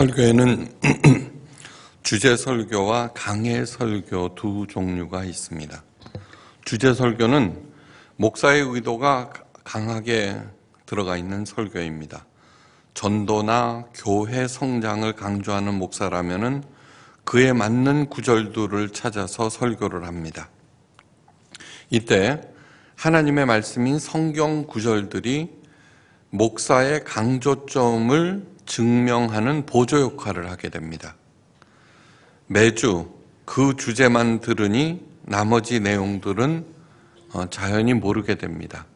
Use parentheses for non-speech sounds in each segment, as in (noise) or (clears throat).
설교에는 (clears throat) 주제 설교와 강해 설교 두 종류가 있습니다. 주제 설교는 목사의 의도가 강하게 들어가 있는 설교입니다. 전도나 교회 성장을 강조하는 목사라면 그에 맞는 구절들을 찾아서 설교를 합니다. 이때 하나님의 말씀인 성경 구절들이 목사의 강조점을 증명하는 보조 역할을 하게 됩니다. 매주 그 주제만 들으니 나머지 내용들은 어, 자연히 모르게 됩니다.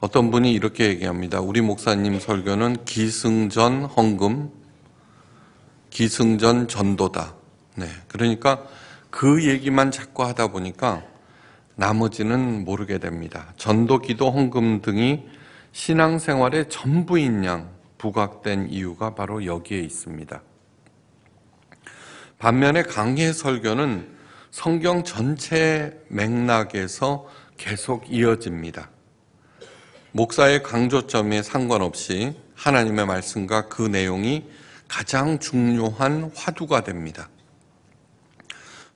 어떤 분이 이렇게 얘기합니다. 우리 목사님 설교는 기승전 헌금, 기승전 전도다. 네. 그러니까 그 얘기만 자꾸 하다 보니까 나머지는 모르게 됩니다. 전도, 기도, 헌금 등이 신앙생활의 전부인 양 부각된 이유가 바로 여기에 있습니다. 반면에 강해 설교는 성경 전체 맥락에서 계속 이어집니다. 목사의 강조점에 상관없이 하나님의 말씀과 그 내용이 가장 중요한 화두가 됩니다.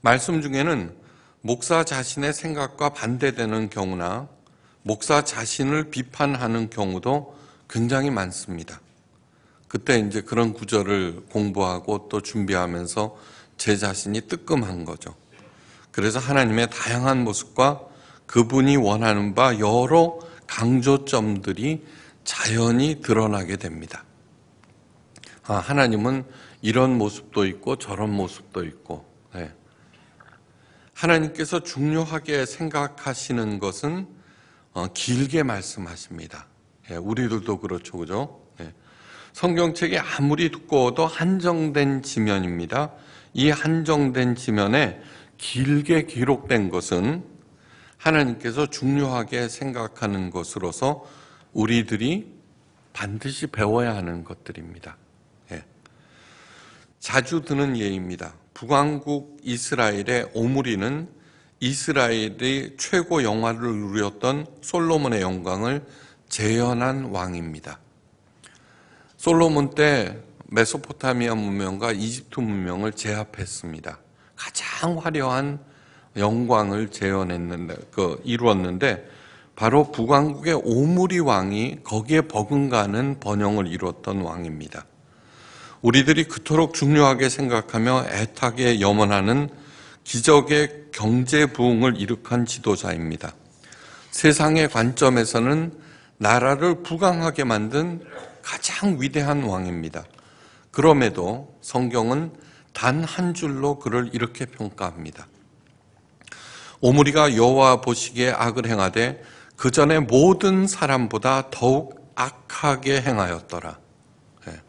말씀 중에는 목사 자신의 생각과 반대되는 경우나 목사 자신을 비판하는 경우도 굉장히 많습니다. 그때 이제 그런 구절을 공부하고 또 준비하면서 제 자신이 뜨끔한 거죠. 그래서 하나님의 다양한 모습과 그분이 원하는 바 여러 강조점들이 자연히 드러나게 됩니다. 아, 하나님은 이런 모습도 있고 저런 모습도 있고, 네. 하나님께서 중요하게 생각하시는 것은 어, 길게 말씀하십니다. 예, 우리들도 그렇죠, 그죠? 예. 성경책이 아무리 두꺼워도 한정된 지면입니다. 이 한정된 지면에 길게 기록된 것은 하나님께서 중요하게 생각하는 것으로서 우리들이 반드시 배워야 하는 것들입니다. 예. 자주 드는 예입니다. 북왕국 이스라엘의 오므리는 이스라엘의 최고 영화를 누렸던 솔로몬의 영광을 재현한 왕입니다. 솔로몬 때 메소포타미아 문명과 이집트 문명을 제압했습니다. 가장 화려한 영광을 재현했는데 그 이루었는데 바로 북왕국의 오므리 왕이 거기에 버금가는 번영을 이뤘던 왕입니다. 우리들이 그토록 중요하게 생각하며 애타게 염원하는 기적의 경제 부흥을 일으킨 지도자입니다. 세상의 관점에서는 나라를 부강하게 만든 가장 위대한 왕입니다. 그럼에도 성경은 단 한 줄로 그를 이렇게 평가합니다. 오므리가 여호와 보시기에 악을 행하되 그 전에 모든 사람보다 더욱 악하게 행하였더라. 예.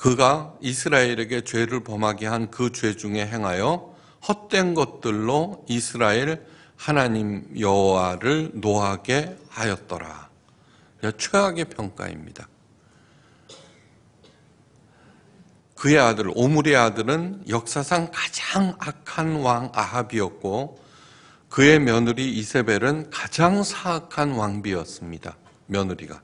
그가 이스라엘에게 죄를 범하게 한 그 죄 중에 행하여 헛된 것들로 이스라엘 하나님 여호와를 노하게 하였더라. 최악의 평가입니다. 그의 아들 오므리의 아들은 역사상 가장 악한 왕 아합이었고 그의 며느리 이세벨은 가장 사악한 왕비였습니다. 며느리가.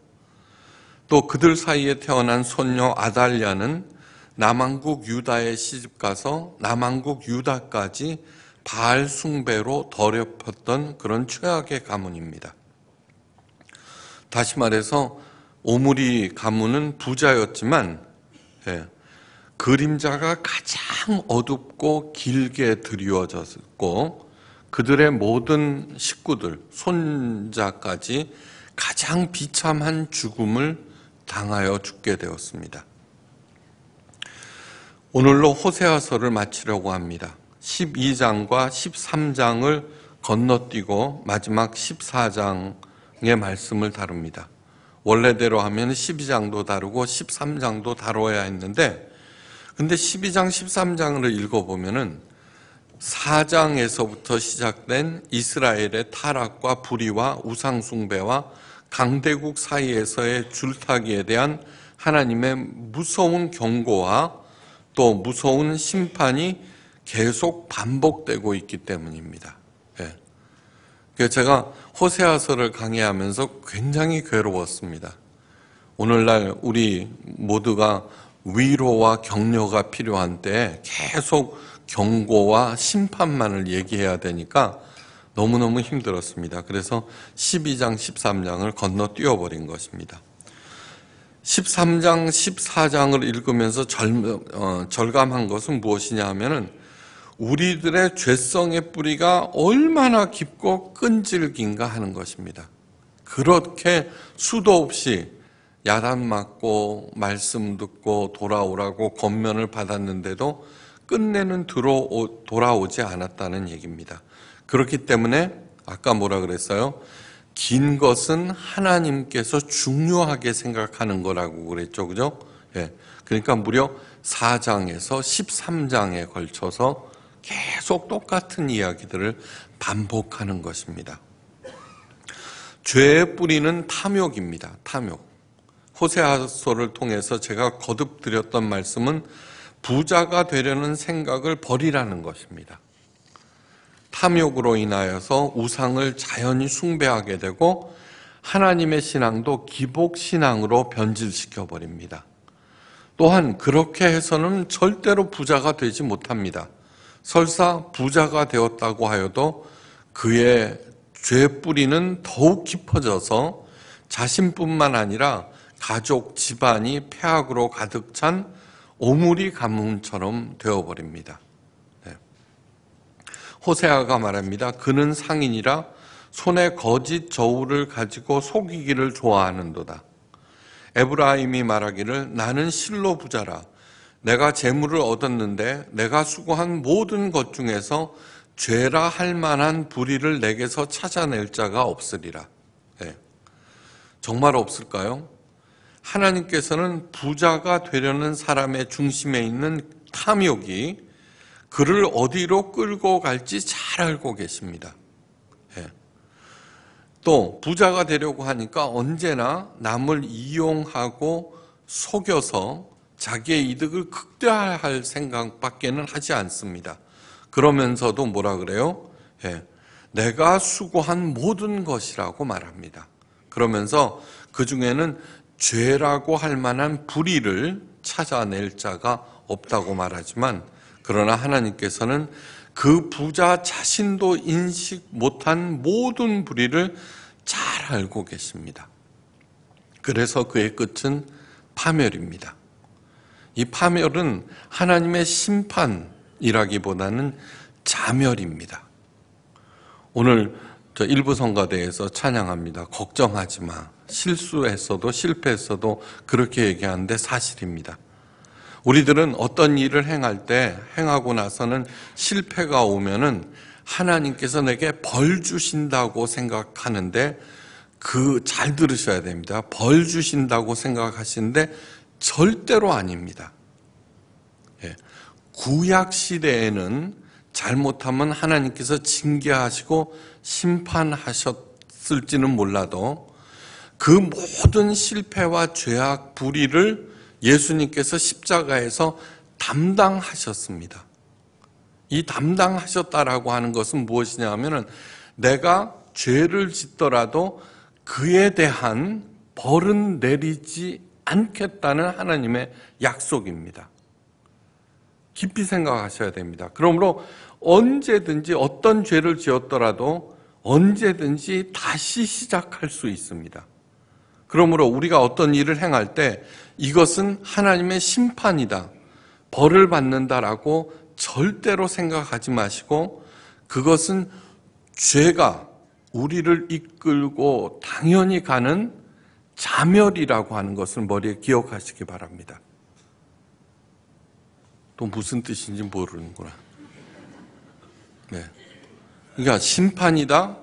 또 그들 사이에 태어난 손녀 아달랴는 남왕국 유다에 시집 가서 남왕국 유다까지 바알 숭배로 더럽혔던 그런 최악의 가문입니다. 다시 말해서 오므리 가문은 부자였지만 예, 그림자가 가장 어둡고 길게 드리워졌고 그들의 모든 식구들, 손자까지 가장 비참한 죽음을 당하여 죽게 되었습니다. 오늘로 호세아서를 마치려고 합니다. 12장과 13장을 건너뛰고 마지막 14장 12장의 말씀을 다룹니다. 원래대로 하면 12장도 다루고 13장도 다뤄야 했는데 근데 12장 13장을 읽어 보면은 4장에서부터 시작된 이스라엘의 타락과 불의와 우상 숭배와 강대국 사이에서의 줄타기에 대한 하나님의 무서운 경고와 또 무서운 심판이 계속 반복되고 있기 때문입니다. 예. 제가 호세아서를 강의하면서 굉장히 괴로웠습니다. 오늘날 우리 모두가 위로와 격려가 필요한 때 계속 경고와 심판만을 얘기해야 되니까 너무너무 힘들었습니다. 그래서 12장, 13장을 건너뛰어버린 것입니다. 13장, 14장을 읽으면서 절, 어, 절감한 것은 무엇이냐 하면은 우리들의 죄성의 뿌리가 얼마나 깊고 끈질긴가 하는 것입니다. 그렇게 수도 없이 야단 맞고 말씀 듣고 돌아오라고 권면을 받았는데도 끝내는 들어오, 돌아오지 않았다는 얘기입니다. 그렇기 때문에 아까 뭐라 그랬어요? 긴 것은 하나님께서 중요하게 생각하는 거라고 그랬죠. 그죠? 예. 그러니까 무려 4장에서 13장에 걸쳐서 계속 똑같은 이야기들을 반복하는 것입니다. 죄의 뿌리는 탐욕입니다. 탐욕. 호세아서를 통해서 제가 거듭 드렸던 말씀은 부자가 되려는 생각을 버리라는 것입니다. 탐욕으로 인하여서 우상을 자연히 숭배하게 되고 하나님의 신앙도 기복신앙으로 변질시켜 버립니다. 또한 그렇게 해서는 절대로 부자가 되지 못합니다. 설사 부자가 되었다고 하여도 그의 죄 뿌리는 더욱 깊어져서 자신뿐만 아니라 가족, 집안이 폐악으로 가득 찬 오물이 가뭄처럼 되어버립니다. 네. 호세아가 말합니다. 그는 상인이라 손에 거짓 저울을 가지고 속이기를 좋아하는도다. 에브라임이 말하기를 나는 실로 부자라 내가 재물을 얻었는데 내가 수고한 모든 것 중에서 죄라 할 만한 불의를 내게서 찾아낼 자가 없으리라. 네. 정말 없을까요? 하나님께서는 부자가 되려는 사람의 중심에 있는 탐욕이 그를 어디로 끌고 갈지 잘 알고 계십니다. 네. 또 부자가 되려고 하니까 언제나 남을 이용하고 속여서 자기의 이득을 극대화할 생각밖에는 하지 않습니다. 그러면서도 뭐라 그래요? 예, 내가 수고한 모든 것이라고 말합니다. 그러면서 그 중에는 죄라고 할 만한 불의를 찾아낼 자가 없다고 말하지만 그러나 하나님께서는 그 부자 자신도 인식 못한 모든 불의를 잘 알고 계십니다. 그래서 그의 끝은 파멸입니다. 이 파멸은 하나님의 심판이라기보다는 자멸입니다. 오늘 저 일부 성가대에서 찬양합니다. 걱정하지 마. 실수했어도 실패했어도 그렇게 얘기하는데 사실입니다. 우리들은 어떤 일을 행할 때 행하고 나서는 실패가 오면은 하나님께서 내게 벌 주신다고 생각하는데 그 잘 들으셔야 됩니다. 벌 주신다고 생각하시는데 절대로 아닙니다. 예. 구약 시대에는 잘못하면 하나님께서 징계하시고 심판하셨을지는 몰라도 그 모든 실패와 죄악, 불의를 예수님께서 십자가에서 담당하셨습니다. 이 담당하셨다라고 하는 것은 무엇이냐 하면은 내가 죄를 짓더라도 그에 대한 벌은 내리지 않겠다는 하나님의 약속입니다. 깊이 생각하셔야 됩니다. 그러므로 언제든지 어떤 죄를 지었더라도 언제든지 다시 시작할 수 있습니다. 그러므로 우리가 어떤 일을 행할 때 이것은 하나님의 심판이다. 벌을 받는다라고 절대로 생각하지 마시고 그것은 죄가 우리를 이끌고 당연히 가는 자멸이라고 하는 것을 머리에 기억하시기 바랍니다. 또 무슨 뜻인지 모르는구나. 네. 그러니까 심판이다?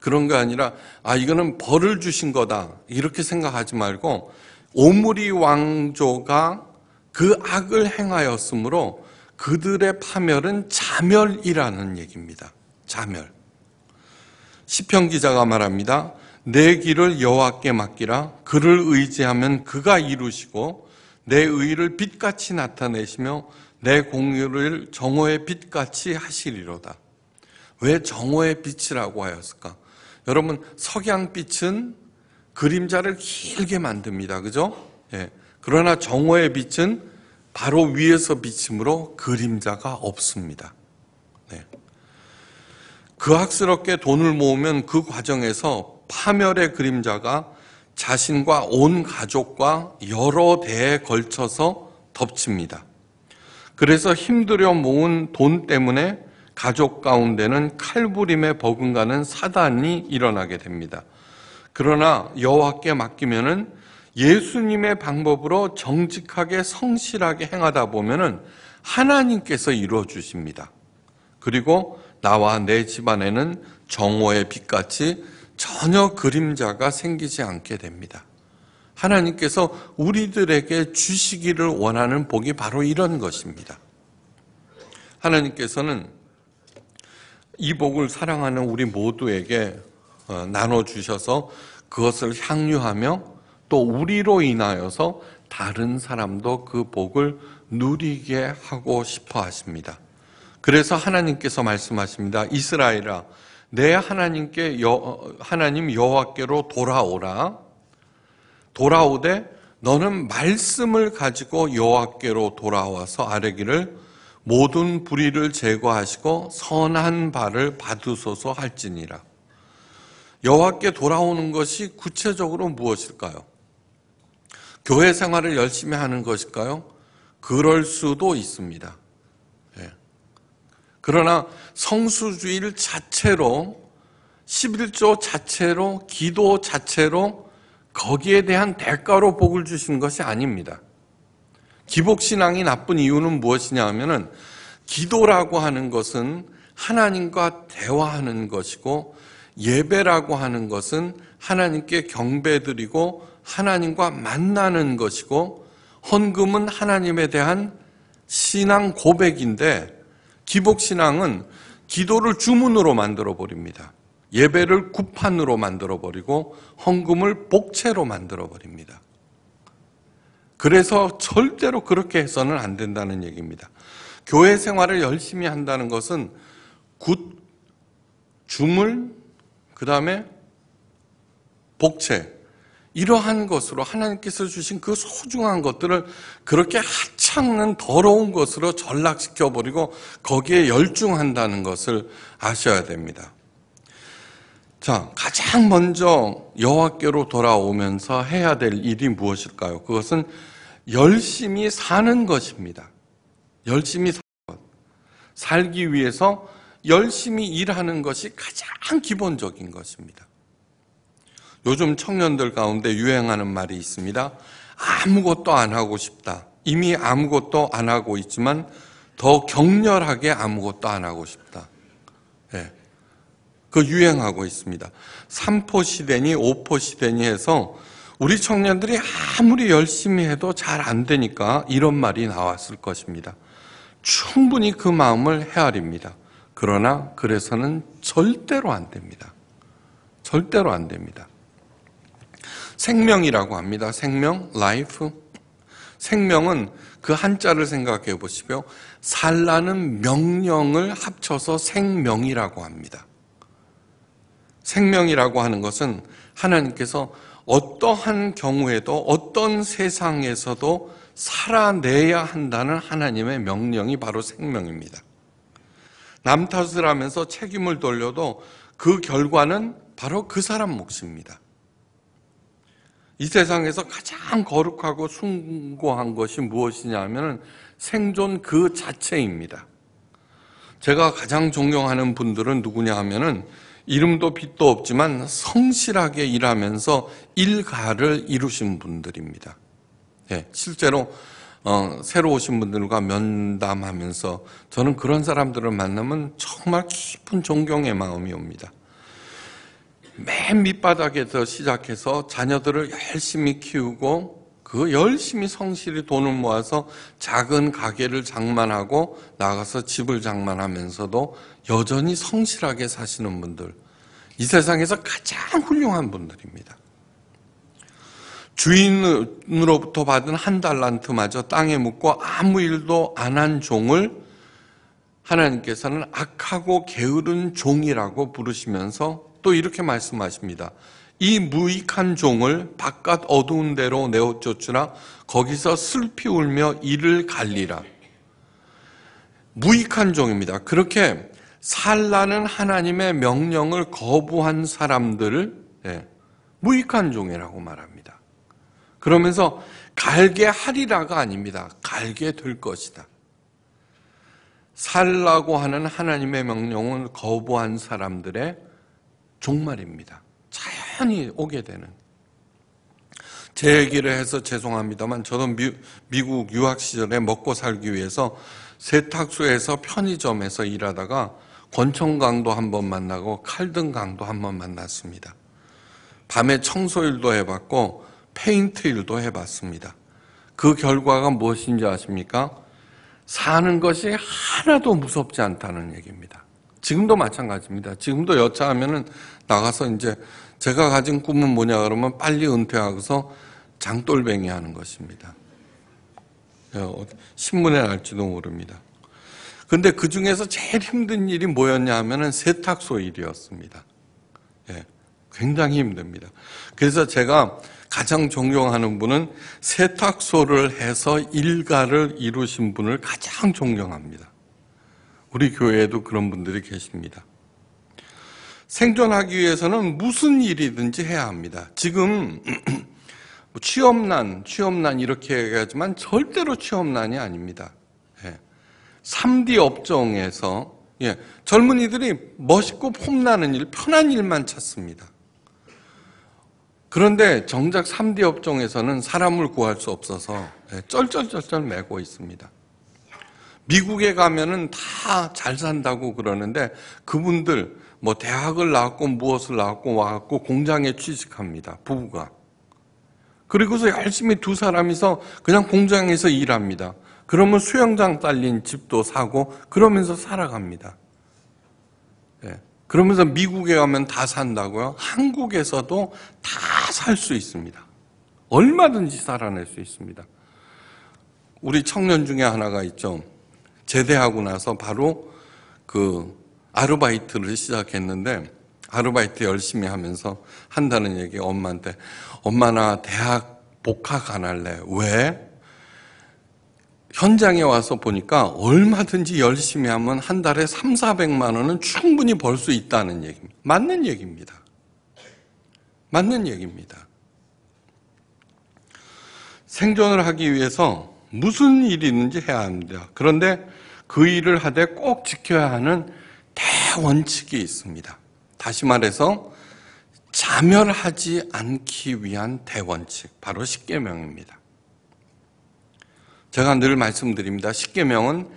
그런 게 아니라, 아, 이거는 벌을 주신 거다. 이렇게 생각하지 말고, 오므리 왕조가 그 악을 행하였으므로 그들의 파멸은 자멸이라는 얘기입니다. 자멸. 시편 기자가 말합니다. 내 길을 여호와께 맡기라 그를 의지하면 그가 이루시고 내 의를 빛같이 나타내시며 내 공유를 정오의 빛같이 하시리로다. 왜 정오의 빛이라고 하였을까? 여러분 석양빛은 그림자를 길게 만듭니다. 그죠? 예. 그러나 정오의 빛은 바로 위에서 비침으로 그림자가 없습니다. 네. 그악스럽게 돈을 모으면 그 과정에서 파멸의 그림자가 자신과 온 가족과 여러 대에 걸쳐서 덮칩니다. 그래서 힘들여 모은 돈 때문에 가족 가운데는 칼부림에 버금가는 사단이 일어나게 됩니다. 그러나 여호와께 맡기면은 예수님의 방법으로 정직하게 성실하게 행하다 보면은 하나님께서 이루어 주십니다. 그리고 나와 내 집안에는 정오의 빛같이 전혀 그림자가 생기지 않게 됩니다. 하나님께서 우리들에게 주시기를 원하는 복이 바로 이런 것입니다. 하나님께서는 이 복을 사랑하는 우리 모두에게 어, 나눠주셔서 그것을 향유하며 또 우리로 인하여서 다른 사람도 그 복을 누리게 하고 싶어 하십니다. 그래서 하나님께서 말씀하십니다. 이스라엘아, 내 하나님께 여, 하나님 여호와께로 돌아오라. 돌아오되 너는 말씀을 가지고 여호와께로 돌아와서 아뢰기를 모든 불의를 제거하시고 선한 바를 받으소서 할지니라. 여호와께 돌아오는 것이 구체적으로 무엇일까요? 교회 생활을 열심히 하는 것일까요? 그럴 수도 있습니다. 그러나 성수주일 자체로 11조 자체로 기도 자체로 거기에 대한 대가로 복을 주신 것이 아닙니다. 기복신앙이 나쁜 이유는 무엇이냐 하면은 기도라고 하는 것은 하나님과 대화하는 것이고 예배라고 하는 것은 하나님께 경배드리고 하나님과 만나는 것이고 헌금은 하나님에 대한 신앙 고백인데 기복신앙은 기도를 주문으로 만들어 버립니다. 예배를 구판으로 만들어 버리고 헌금을 복채로 만들어 버립니다. 그래서 절대로 그렇게 해서는 안 된다는 얘기입니다. 교회 생활을 열심히 한다는 것은 굿, 주물, 그 다음에 복채, 이러한 것으로 하나님께서 주신 그 소중한 것들을 그렇게 하찮은 더러운 것으로 전락시켜버리고 거기에 열중한다는 것을 아셔야 됩니다. 자, 가장 먼저 여와께로 돌아오면서 해야 될 일이 무엇일까요? 그것은 열심히 사는 것입니다. 열심히 사는 것. 살기 위해서 열심히 일하는 것이 가장 기본적인 것입니다. 요즘 청년들 가운데 유행하는 말이 있습니다. 아무것도 안 하고 싶다. 이미 아무것도 안 하고 있지만 더 격렬하게 아무것도 안 하고 싶다. 예. 그 유행하고 있습니다. 3포 시대니 5포 시대니 해서 우리 청년들이 아무리 열심히 해도 잘 안 되니까 이런 말이 나왔을 것입니다. 충분히 그 마음을 헤아립니다. 그러나 그래서는 절대로 안 됩니다. 절대로 안 됩니다. 생명이라고 합니다. 생명, life. 생명은 그 한자를 생각해 보시고요. 살라는 명령을 합쳐서 생명이라고 합니다. 생명이라고 하는 것은 하나님께서 어떠한 경우에도 어떤 세상에서도 살아내야 한다는 하나님의 명령이 바로 생명입니다. 남 탓을 하면서 책임을 돌려도 그 결과는 바로 그 사람 몫입니다. 이 세상에서 가장 거룩하고 숭고한 것이 무엇이냐 하면 생존 그 자체입니다. 제가 가장 존경하는 분들은 누구냐 하면은 이름도 빛도 없지만 성실하게 일하면서 일가를 이루신 분들입니다. 예, 실제로 어, 새로 오신 분들과 면담하면서 저는 그런 사람들을 만나면 정말 깊은 존경의 마음이 옵니다. 맨 밑바닥에서 시작해서 자녀들을 열심히 키우고 그 열심히 성실히 돈을 모아서 작은 가게를 장만하고 나가서 집을 장만하면서도 여전히 성실하게 사시는 분들 이 세상에서 가장 훌륭한 분들입니다. 주인으로부터 받은 한 달란트마저 땅에 묻고 아무 일도 안 한 종을 하나님께서는 악하고 게으른 종이라고 부르시면서 또 이렇게 말씀하십니다. 이 무익한 종을 바깥 어두운 데로 내어쫓으라 거기서 슬피 울며 이를 갈리라. 무익한 종입니다. 그렇게 살라는 하나님의 명령을 거부한 사람들을 예, 무익한 종이라고 말합니다. 그러면서 갈게 하리라가 아닙니다. 갈게 될 것이다. 살라고 하는 하나님의 명령을 거부한 사람들의 종말입니다. 자연히 오게 되는. 제 얘기를 해서 죄송합니다만 저도 미, 국 유학 시절에 먹고 살기 위해서 세탁소에서 편의점에서 일하다가 권총강도 한 번 만나고 칼등강도 한 번 만났습니다. 밤에 청소일도 해봤고 페인트 일도 해봤습니다. 그 결과가 무엇인지 아십니까? 사는 것이 하나도 무섭지 않다는 얘기입니다. 지금도 마찬가지입니다. 지금도 여차하면은 나가서 이제 제가 가진 꿈은 뭐냐 그러면 빨리 은퇴하고서 장돌뱅이 하는 것입니다. 예, 어, 신문에 날지도 모릅니다. 근데 그 중에서 제일 힘든 일이 뭐였냐 하면은 세탁소 일이었습니다. 예, 굉장히 힘듭니다. 그래서 제가 가장 존경하는 분은 세탁소를 해서 일가를 이루신 분을 가장 존경합니다. 우리 교회에도 그런 분들이 계십니다. 생존하기 위해서는 무슨 일이든지 해야 합니다. 지금 (clears throat) 뭐 취업난, 취업난 이렇게 얘기하지만 절대로 취업난이 아닙니다. 3D 예. 업종에서 예. 젊은이들이 멋있고 폼나는 일, 편한 일만 찾습니다. 그런데 정작 3D 업종에서는 사람을 구할 수 없어서 예, 쩔쩔쩔쩔 매고 있습니다. 미국에 가면은 다 잘 산다고 그러는데 그분들 뭐 대학을 나왔고 무엇을 나왔고 와갖고 공장에 취직합니다. 부부가. 그리고서 열심히 두 사람이서 그냥 공장에서 일합니다. 그러면 수영장 딸린 집도 사고 그러면서 살아갑니다. 예. 그러면서 미국에 가면 다 산다고요? 한국에서도 다 살 수 있습니다. 얼마든지 살아낼 수 있습니다. 우리 청년 중에 하나가 있죠. 제대하고 나서 바로 그 아르바이트를 시작했는데 아르바이트 열심히 하면서 한다는 얘기 엄마한테 엄마 나 대학 복학 안 할래 왜? 현장에 와서 보니까 얼마든지 열심히 하면 한 달에 3, 400만 원은 충분히 벌 수 있다는 얘기 맞는 얘기입니다. 맞는 얘기입니다. 생존을 하기 위해서 무슨 일이 있는지 해야 합니다. 그런데 그 일을 하되 꼭 지켜야 하는 대원칙이 있습니다. 다시 말해서 자멸하지 않기 위한 대원칙, 바로 십계명입니다. 제가 늘 말씀드립니다. 십계명은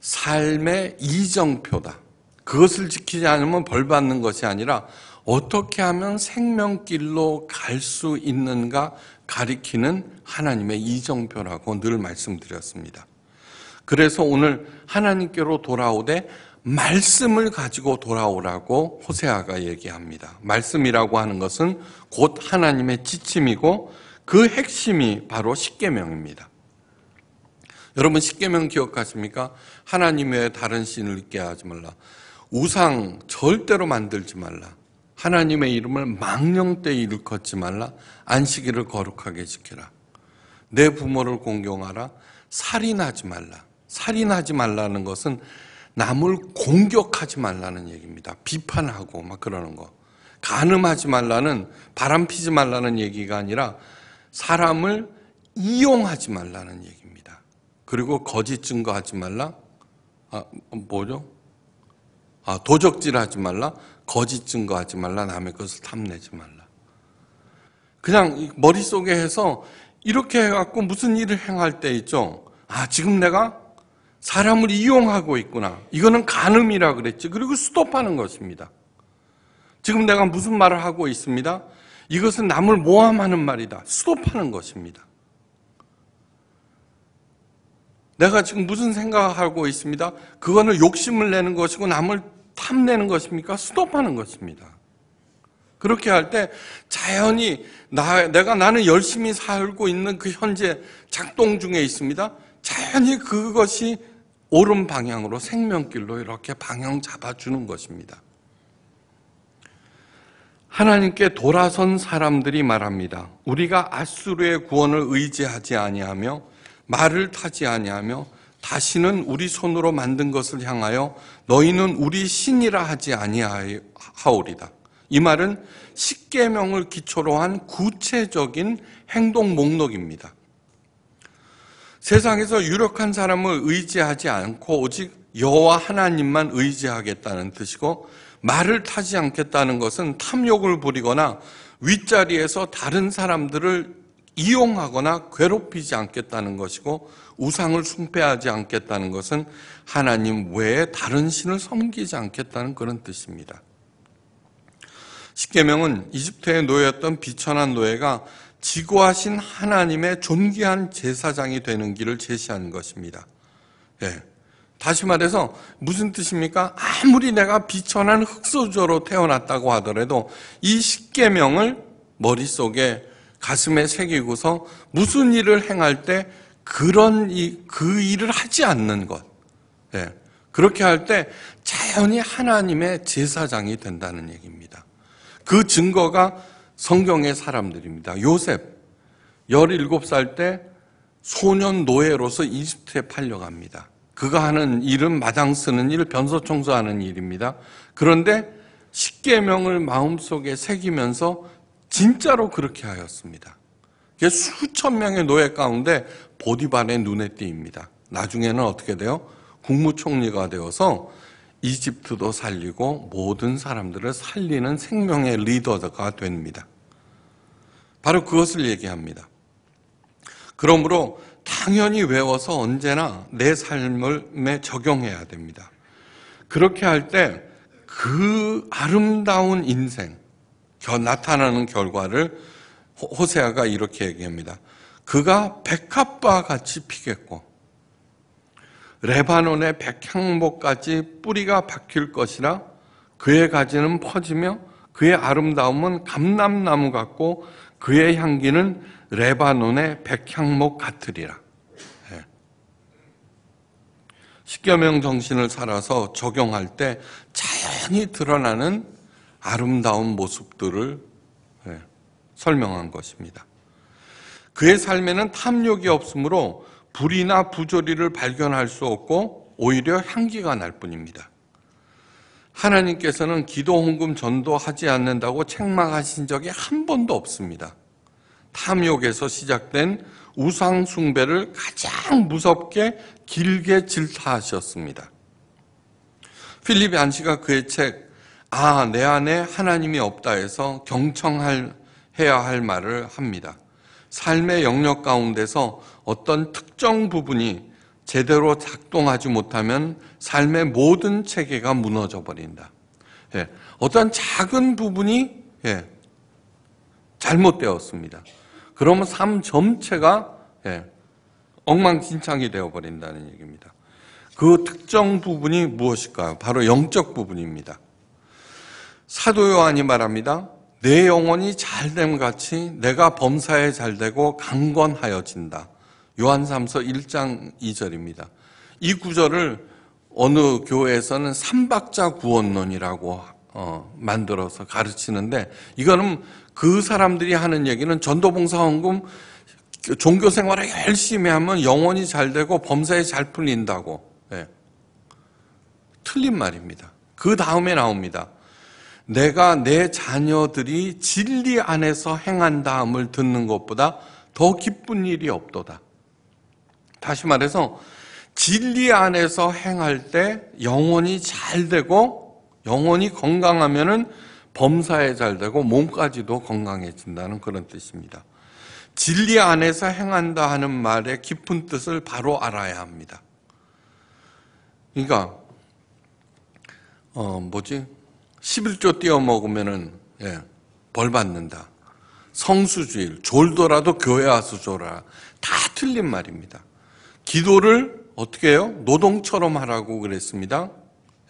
삶의 이정표다. 그것을 지키지 않으면 벌 받는 것이 아니라 어떻게 하면 생명길로 갈 수 있는가 가리키는 하나님의 이정표라고 늘 말씀드렸습니다. 그래서 오늘 하나님께로 돌아오되 말씀을 가지고 돌아오라고 호세아가 얘기합니다. 말씀이라고 하는 것은 곧 하나님의 지침이고 그 핵심이 바로 십계명입니다. 여러분 십계명 기억하십니까? 하나님 외 다른 신을 있게 하지 말라. 우상 절대로 만들지 말라. 하나님의 이름을 망령때 일컫지 말라. 안식일을 거룩하게 지키라. 내 부모를 공경하라. 살인하지 말라. 살인하지 말라는 것은 남을 공격하지 말라는 얘기입니다. 비판하고 막 그러는 거. 가늠하지 말라는 바람피지 말라는 얘기가 아니라 사람을 이용하지 말라는 얘기입니다. 그리고 거짓 증거하지 말라. 아, 뭐죠? 아, 도적질하지 말라. 거짓 증거하지 말라 남의 것을 탐내지 말라. 그냥 머릿속에 해서 이렇게 해갖고 무슨 일을 행할 때 있죠. 아 지금 내가 사람을 이용하고 있구나. 이거는 간음이라 그랬지. 그리고 수도하는 것입니다. 지금 내가 무슨 말을 하고 있습니다. 이것은 남을 모함하는 말이다. 수도하는 것입니다. 내가 지금 무슨 생각하고 있습니다. 그거는 욕심을 내는 것이고 남을 탐내는 것입니까? 스톱하는 것입니다. 그렇게 할 때 자연히 나, 내가 나는 열심히 살고 있는 그 현재 작동 중에 있습니다. 자연히 그것이 옳은 방향으로 생명길로 이렇게 방향 잡아주는 것입니다. 하나님께 돌아선 사람들이 말합니다. 우리가 아수르의 구원을 의지하지 아니하며 말을 타지 아니하며 다시는 우리 손으로 만든 것을 향하여 너희는 우리 신이라 하지 아니하오리다. 이 말은 십계명을 기초로 한 구체적인 행동 목록입니다. 세상에서 유력한 사람을 의지하지 않고 오직 여호와 하나님만 의지하겠다는 뜻이고 말을 타지 않겠다는 것은 탐욕을 부리거나 윗자리에서 다른 사람들을 이용하거나 괴롭히지 않겠다는 것이고 우상을 숭배하지 않겠다는 것은 하나님 외에 다른 신을 섬기지 않겠다는 그런 뜻입니다. 십계명은 이집트의 노예였던 비천한 노예가 지구하신 하나님의 존귀한 제사장이 되는 길을 제시한 것입니다. 예. 다시 말해서 무슨 뜻입니까? 아무리 내가 비천한 흙소저로 태어났다고 하더라도 이 십계명을 머릿속에 가슴에 새기고서 무슨 일을 행할 때 그런 이, 그 일을 하지 않는 것. 예. 그렇게 할 때 자연히 하나님의 제사장이 된다는 얘기입니다. 그 증거가 성경의 사람들입니다. 요셉, 17살 때 소년 노예로서 이집트에 팔려갑니다. 그가 하는 일은 마당 쓰는 일, 변소 청소하는 일입니다. 그런데 십계명을 마음속에 새기면서 진짜로 그렇게 하였습니다. 수천 명의 노예 가운데 보디반의 눈에 띄입니다. 나중에는 어떻게 돼요? 국무총리가 되어서 이집트도 살리고 모든 사람들을 살리는 생명의 리더가 됩니다. 바로 그것을 얘기합니다. 그러므로 당연히 외워서 언제나 내 삶에 적용해야 됩니다. 그렇게 할 때 그 아름다운 인생, 나타나는 결과를 호세아가 이렇게 얘기합니다. 그가 백합과 같이 피겠고 레바논의 백향목까지 뿌리가 박힐 것이라 그의 가지는 퍼지며 그의 아름다움은 감람나무 같고 그의 향기는 레바논의 백향목 같으리라. 예. 십계명 정신을 살아서 적용할 때 자연히 드러나는 아름다운 모습들을 예, 설명한 것입니다. 그의 삶에는 탐욕이 없으므로 불이나 부조리를 발견할 수 없고 오히려 향기가 날 뿐입니다. 하나님께서는 기도 헌금 전도하지 않는다고 책망하신 적이 한 번도 없습니다. 탐욕에서 시작된 우상 숭배를 가장 무섭게 길게 질타하셨습니다. 필립 안시가 그의 책 아, 내 안에 하나님이 없다 해서 경청할, 해야 할 말을 합니다. 삶의 영역 가운데서 어떤 특정 부분이 제대로 작동하지 못하면 삶의 모든 체계가 무너져 버린다. 예, 어떤 작은 부분이 예, 잘못되었습니다. 그러면 삶 전체가 예, 엉망진창이 되어 버린다는 얘기입니다. 그 특정 부분이 무엇일까요? 바로 영적 부분입니다. 사도 요한이 말합니다. 내 영혼이 잘됨 같이 내가 범사에 잘되고 강건하여진다. 요한삼서 1장 2절입니다. 이 구절을 어느 교회에서는 삼박자 구원론이라고 어, 만들어서 가르치는데 이거는 그 사람들이 하는 얘기는 전도봉사헌금 종교 생활을 열심히 하면 영혼이 잘 되고 범사에 잘 풀린다고 네. 틀린 말입니다. 그 다음에 나옵니다. 내가 내 자녀들이 진리 안에서 행한다함을 듣는 것보다 더 기쁜 일이 없도다. 다시 말해서 진리 안에서 행할 때 영혼이 잘 되고 영혼이 건강하면은 범사에 잘 되고 몸까지도 건강해진다는 그런 뜻입니다. 진리 안에서 행한다 하는 말의 깊은 뜻을 바로 알아야 합니다. 그러니까 어 뭐지? 11조 띄어 먹으면은 예, 벌 받는다. 성수주일, 졸더라도 교회 와서 졸라다 틀린 말입니다. 기도를 어떻게 해요? 노동처럼 하라고 그랬습니다.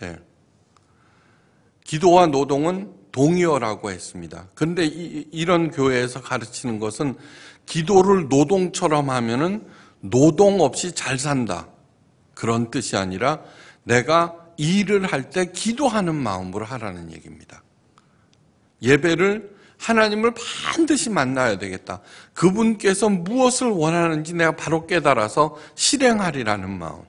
예. 기도와 노동은 동의어라고 했습니다. 그런데 이, 런 교회에서 가르치는 것은 기도를 노동처럼 하면은 노동 없이 잘 산다. 그런 뜻이 아니라 내가 일을 할 때 기도하는 마음으로 하라는 얘기입니다. 예배를 하나님을 반드시 만나야 되겠다. 그분께서 무엇을 원하는지 내가 바로 깨달아서 실행하리라는 마음.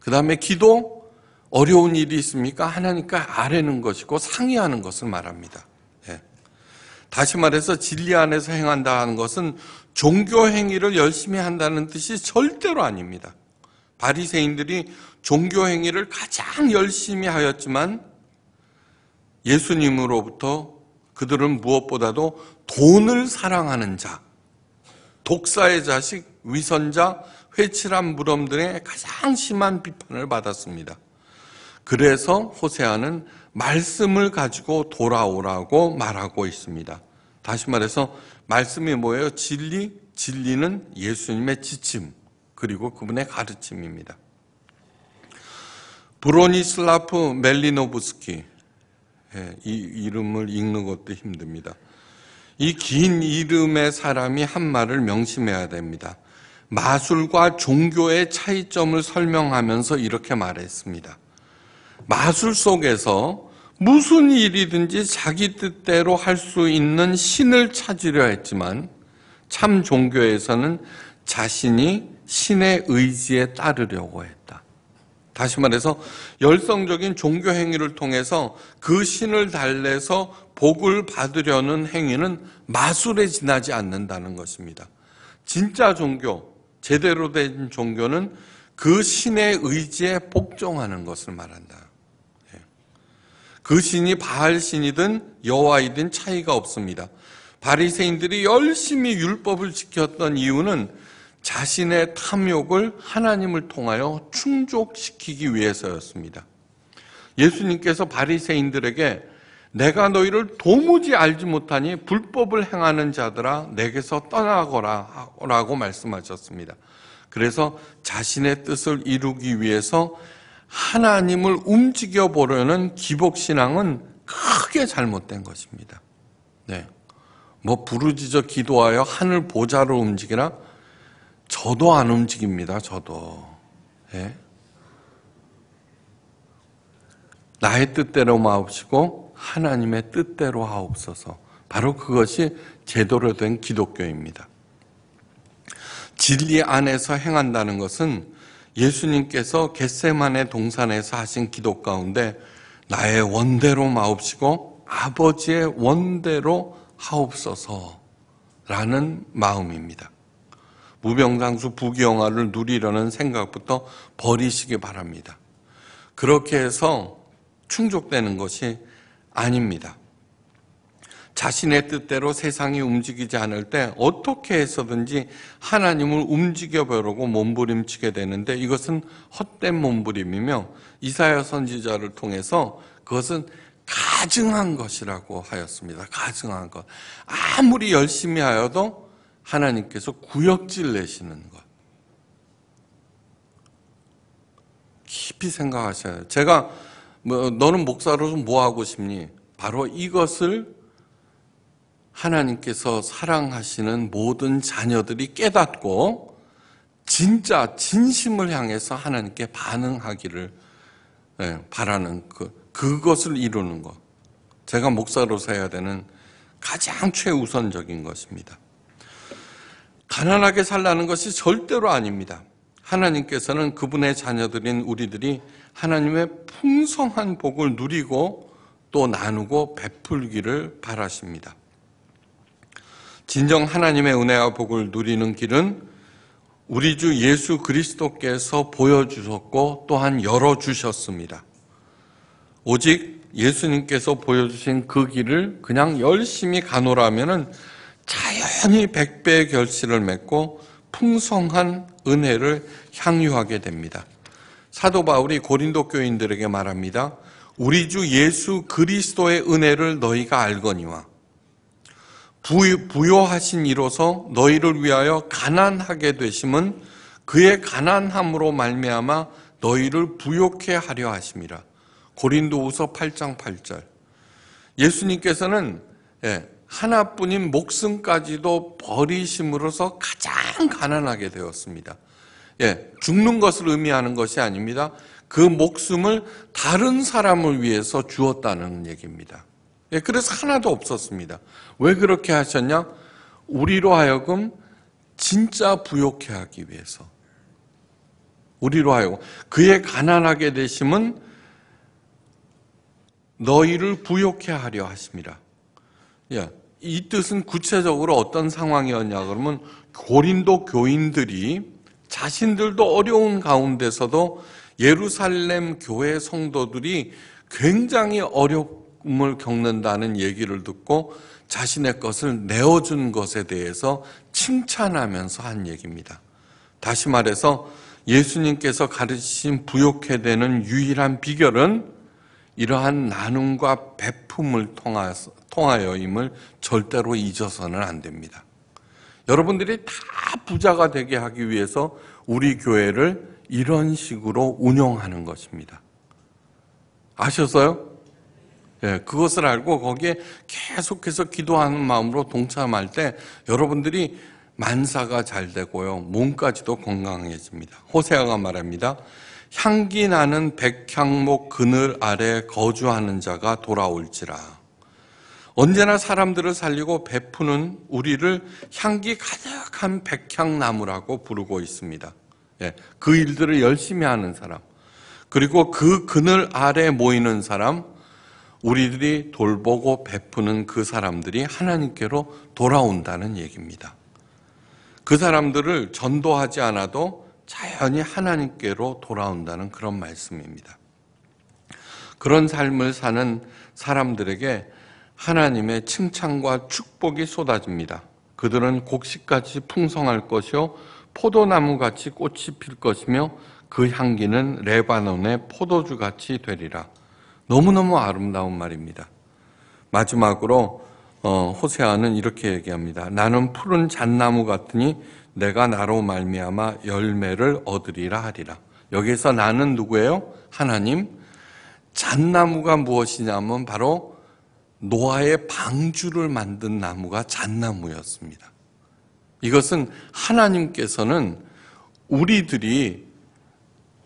그 다음에 기도, 어려운 일이 있습니까? 하나님과 아래는 것이고 상의하는 것을 말합니다. 예. 다시 말해서 진리 안에서 행한다 는 것은 종교 행위를 열심히 한다는 뜻이 절대로 아닙니다. 바리새인들이 종교 행위를 가장 열심히 하였지만 예수님으로부터 그들은 무엇보다도 돈을 사랑하는 자, 독사의 자식, 위선자, 회칠한 무덤 등의 가장 심한 비판을 받았습니다. 그래서 호세아는 말씀을 가지고 돌아오라고 말하고 있습니다. 다시 말해서 말씀이 뭐예요? 진리, 진리는 예수님의 지침 그리고 그분의 가르침입니다. 브로니슬라프 멜리노브스키 예, 이 이름을 읽는 것도 힘듭니다. 이 긴 이름의 사람이 한 말을 명심해야 됩니다. 마술과 종교의 차이점을 설명하면서 이렇게 말했습니다. 마술 속에서 무슨 일이든지 자기 뜻대로 할 수 있는 신을 찾으려 했지만 참 종교에서는 자신이 신의 의지에 따르려고 했다. 다시 말해서 열성적인 종교 행위를 통해서 그 신을 달래서 복을 받으려는 행위는 마술에 지나지 않는다는 것입니다. 진짜 종교, 제대로 된 종교는 그 신의 의지에 복종하는 것을 말한다. 예. 그 신이 바알 신이든 여호와이든 차이가 없습니다. 바리새인들이 열심히 율법을 지켰던 이유는 자신의 탐욕을 하나님을 통하여 충족시키기 위해서였습니다. 예수님께서 바리새인들에게 내가 너희를 도무지 알지 못하니 불법을 행하는 자들아 내게서 떠나거라 라고 말씀하셨습니다. 그래서 자신의 뜻을 이루기 위해서 하나님을 움직여 보려는 기복신앙은 크게 잘못된 것입니다. 네. 뭐 부르짖어 기도하여 하늘 보좌를 움직이라 저도 안 움직입니다. 저도. 예? 나의 뜻대로 마옵시고 하나님의 뜻대로 하옵소서. 바로 그것이 제대로 된 기독교입니다. 진리 안에서 행한다는 것은 예수님께서 겟세만의 동산에서 하신 기도 가운데 나의 원대로 마옵시고 아버지의 원대로 하옵소서라는 마음입니다. 무병장수 부귀영화를 누리려는 생각부터 버리시기 바랍니다. 그렇게 해서 충족되는 것이 아닙니다. 자신의 뜻대로 세상이 움직이지 않을 때 어떻게 해서든지 하나님을 움직여 보려고 몸부림치게 되는데 이것은 헛된 몸부림이며 이사야 선지자를 통해서 그것은 가증한 것이라고 하였습니다. 가증한 것. 아무리 열심히 하여도 하나님께서 구역질 내시는 것. 깊이 생각하셔야 해요. 제가 뭐 너는 목사로서 뭐 하고 싶니? 바로 이것을 하나님께서 사랑하시는 모든 자녀들이 깨닫고 진짜 진심을 향해서 하나님께 반응하기를 예, 바라는 그 그것을 이루는 것. 제가 목사로서 해야 되는 가장 최우선적인 것입니다. 가난하게 살라는 것이 절대로 아닙니다. 하나님께서는 그분의 자녀들인 우리들이 하나님의 풍성한 복을 누리고 또 나누고 베풀기를 바라십니다. 진정 하나님의 은혜와 복을 누리는 길은 우리 주 예수 그리스도께서 보여주셨고 또한 열어주셨습니다. 오직 예수님께서 보여주신 그 길을 그냥 열심히 가노라면은 자연히 백배의 결실을 맺고 풍성한 은혜를 향유하게 됩니다. 사도 바울이 고린도 교인들에게 말합니다. 우리 주 예수 그리스도의 은혜를 너희가 알거니와 부요하신 이로서 너희를 위하여 가난하게 되심은 그의 가난함으로 말미암아 너희를 부욕해 하려 하심이라. 고린도후서 8장 8절. 예수님께서는 예, 하나뿐인 목숨까지도 버리심으로서 가장 가난하게 되었습니다. 예, 죽는 것을 의미하는 것이 아닙니다. 그 목숨을 다른 사람을 위해서 주었다는 얘기입니다. 예, 그래서 하나도 없었습니다. 왜 그렇게 하셨냐? 우리로 하여금 진짜 부욕해 하기 위해서. 우리로 하여금 그의 가난하게 되심은 너희를 부욕해 하려 하십니다. 예, 이 뜻은 구체적으로 어떤 상황이었냐 그러면 고린도 교인들이 자신들도 어려운 가운데서도 예루살렘 교회 성도들이 굉장히 어려움을 겪는다는 얘기를 듣고 자신의 것을 내어준 것에 대해서 칭찬하면서 한 얘기입니다. 다시 말해서 예수님께서 가르치신 부욕해 되는 유일한 비결은 이러한 나눔과 베품을 통하여임을 절대로 잊어서는 안 됩니다. 여러분들이 다 부자가 되게 하기 위해서 우리 교회를 이런 식으로 운영하는 것입니다. 아셨어요? 예, 그것을 알고 거기에 계속해서 기도하는 마음으로 동참할 때 여러분들이 만사가 잘 되고요. 몸까지도 건강해집니다. 호세아가 말합니다. 향기 나는 백향목 그늘 아래 거주하는 자가 돌아올지라. 언제나 사람들을 살리고 베푸는 우리를 향기 가득한 백향나무라고 부르고 있습니다. 예, 그 일들을 열심히 하는 사람, 그리고 그 그늘 아래 모이는 사람, 우리들이 돌보고 베푸는 그 사람들이 하나님께로 돌아온다는 얘기입니다. 그 사람들을 전도하지 않아도 자연히 하나님께로 돌아온다는 그런 말씀입니다. 그런 삶을 사는 사람들에게 하나님의 칭찬과 축복이 쏟아집니다. 그들은 곡식같이 풍성할 것이요 포도나무같이 꽃이 필 것이며 그 향기는 레바논의 포도주같이 되리라. 너무너무 아름다운 말입니다. 마지막으로 어, 호세아는 이렇게 얘기합니다. 나는 푸른 잣나무 같으니 내가 나로 말미암아 열매를 얻으리라 하리라. 여기서 나는 누구예요? 하나님. 잣나무가 무엇이냐면 바로 노아의 방주를 만든 나무가 잣나무였습니다. 이것은 하나님께서는 우리들이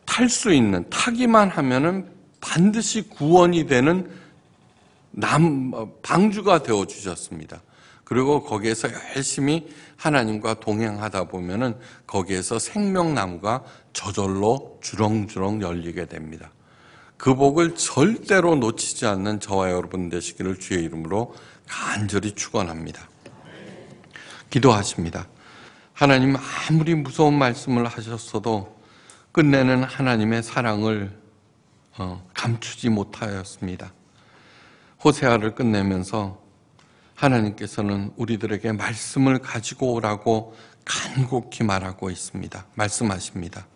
탈 수 있는 타기만 하면은 반드시 구원이 되는 남 방주가 되어 주셨습니다. 그리고 거기에서 열심히 하나님과 동행하다 보면은 거기에서 생명나무가 저절로 주렁주렁 열리게 됩니다. 그 복을 절대로 놓치지 않는 저와 여러분 되시기를 주의 이름으로 간절히 축원합니다. 기도하십니다. 하나님 아무리 무서운 말씀을 하셨어도 끝내는 하나님의 사랑을 어, 감추지 못하였습니다. 호세아를 끝내면서 하나님께서는 우리들에게 말씀을 가지고 오라고 간곡히 말하고 있습니다. 말씀하십니다.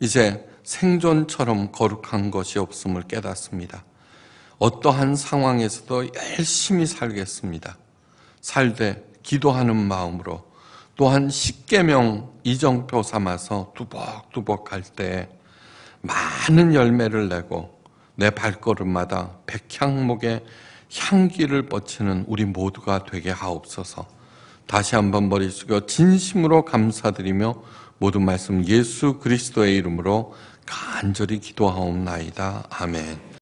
이제 생존처럼 거룩한 것이 없음을 깨닫습니다. 어떠한 상황에서도 열심히 살겠습니다. 살되 기도하는 마음으로 또한 십계명 이정표 삼아서 두벅두벅 갈 때에 많은 열매를 내고 내 발걸음마다 백향목의 향기를 뻗치는 우리 모두가 되게 하옵소서. 다시 한번 머리 숙여 진심으로 감사드리며 모든 말씀 예수 그리스도의 이름으로 간절히 기도하옵나이다. 아멘.